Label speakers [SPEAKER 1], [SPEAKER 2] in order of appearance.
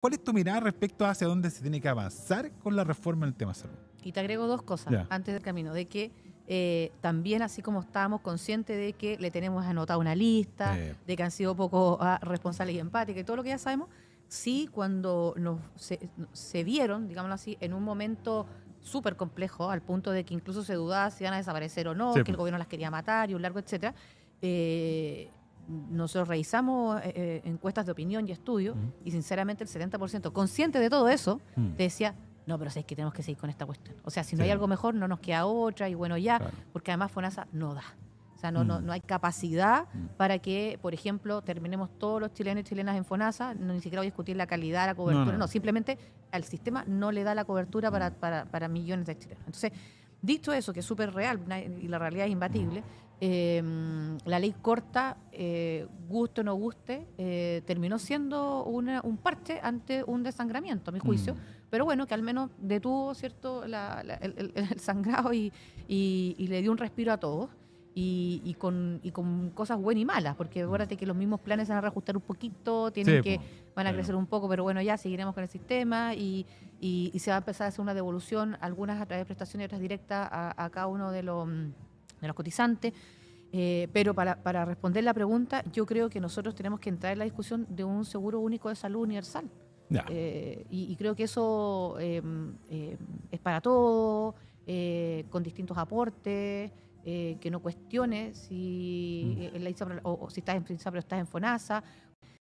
[SPEAKER 1] ¿Cuál es tu mirada respecto a hacia dónde se tiene que avanzar con la reforma en el tema salud? Y te agrego dos cosas antes del camino, de que eh, también así como estábamos conscientes de que le tenemos anotada una lista, de que han sido poco ah, responsables y empáticas y todo lo que ya sabemos, sí cuando se, vieron, digámoslo así, en un momento súper complejo, al punto de que incluso se dudaba si iban a desaparecer o no, que el pues. gobierno las quería matar y un largo etcétera, eh, nosotros realizamos eh, eh, encuestas de opinión y estudio y sinceramente el 70%, consciente de todo eso, mm. decía, no, pero sé es que tenemos que seguir con esta cuestión. O sea, si no hay algo mejor, no nos queda otra y bueno, ya, porque además FONASA no da. O sea, no, no, mm. hay capacidad mm. para que, por ejemplo, terminemos todos los chilenos y chilenas en FONASA, no, ni siquiera voy a discutir la calidad, la cobertura, no, no simplemente al sistema no le da la cobertura para, para, para millones de chilenos. Entonces, Dicho eso, que es súper real y la realidad es imbatible, eh, la ley corta, eh, guste o no guste, eh, terminó siendo un parche ante un desangramiento, a mi mm. juicio. Pero bueno, que al menos detuvo cierto el, sangrado y le dio un respiro a todos y, con, y con cosas buenas y malas, porque mm. acuérdate que los mismos planes se van a reajustar un poquito, tienen que van a crecer un poco, pero bueno, ya seguiremos con el sistema y, se va a empezar a hacer una devolución, algunas a través de prestaciones y otras directas a, cada uno de los, mm, de los cotizantes. Eh, pero para, responder la pregunta, yo creo que nosotros tenemos que entrar en la discusión de un seguro único de salud universal. Eh, y, creo que eso em, em, es para todo, eh, con distintos aportes eh, que no cuestione si mm. en eh, la ISAPRO, o, si estás en ISAPRO estás en FONASA,